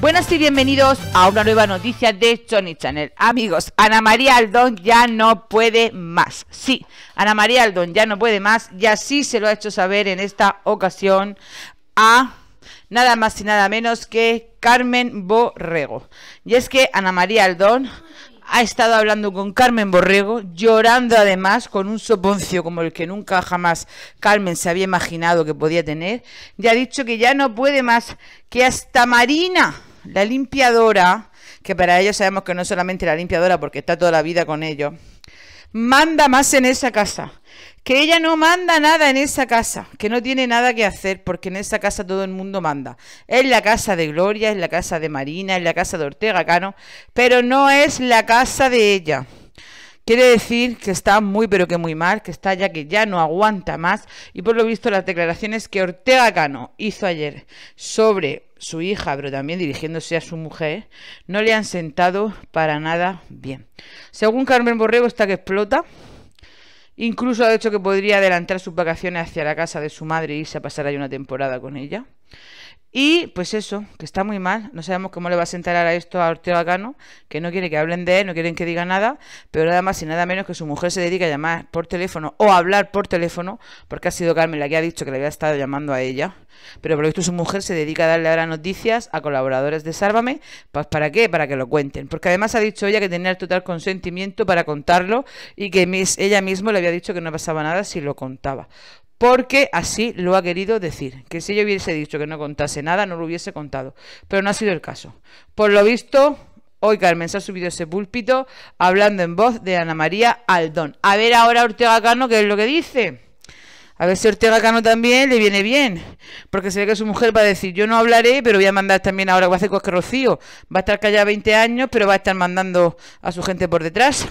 Buenas y bienvenidos a una nueva noticia de Sony Channel. Amigos, Ana María Aldón ya no puede más. Sí, Ana María Aldón ya no puede más y así se lo ha hecho saber en esta ocasión a nada más y nada menos que Carmen Borrego. Y es que Ana María Aldón ha estado hablando con Carmen Borrego, llorando además con un soponcio como el que nunca jamás Carmen se había imaginado que podía tener, y ha dicho que ya no puede más, que hasta Marina la limpiadora, que para ellos sabemos que no es solamente la limpiadora porque está toda la vida con ellos, manda más en esa casa. Que ella no manda nada en esa casa, que no tiene nada que hacer porque en esa casa todo el mundo manda. Es la casa de Gloria, es la casa de Marina, es la casa de Ortega Cano, pero no es la casa de ella. Quiere decir que está muy pero que muy mal, que está ya que ya no aguanta más y por lo visto las declaraciones que Ortega Cano hizo ayer sobre su hija, pero también dirigiéndose a su mujer, no le han sentado para nada bien. Según Carmen Borrego está que explota, Incluso ha dicho que podría adelantar sus vacaciones hacia la casa de su madre e irse a pasar ahí una temporada con ella. Y pues eso, que está muy mal. No sabemos cómo le va a sentar a esto a Ortega Cano, que no quiere que hablen de él, no quieren que diga nada, pero nada más y nada menos que su mujer se dedica a llamar por teléfono o a hablar por teléfono, porque ha sido Carmen la que ha dicho que le había estado llamando a ella. Pero por lo visto su mujer se dedica a darle ahora noticias a colaboradores de Sálvame. Pues ¿para qué? Para que lo cuenten. Porque además ha dicho ella que tenía el total consentimiento para contarlo y que ella misma le había dicho que no pasaba nada si lo contaba porque así lo ha querido decir, que si yo hubiese dicho que no contase nada, no lo hubiese contado, pero no ha sido el caso. Por lo visto, hoy Carmen se ha subido ese púlpito hablando en voz de Ana María Aldón. A ver ahora Ortega Cano qué es lo que dice. A ver si Ortega Cano también le viene bien. Porque se ve que su mujer va a decir, yo no hablaré, pero voy a mandar también ahora, voy a hacer Rocío. Va a estar callada 20 años, pero va a estar mandando a su gente por detrás.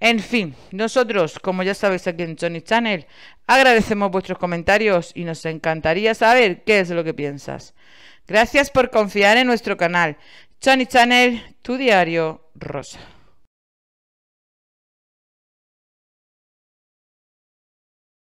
En fin, nosotros, como ya sabéis aquí en Johnny Channel, agradecemos vuestros comentarios y nos encantaría saber qué es lo que piensas. Gracias por confiar en nuestro canal. Johnny Channel, tu diario rosa.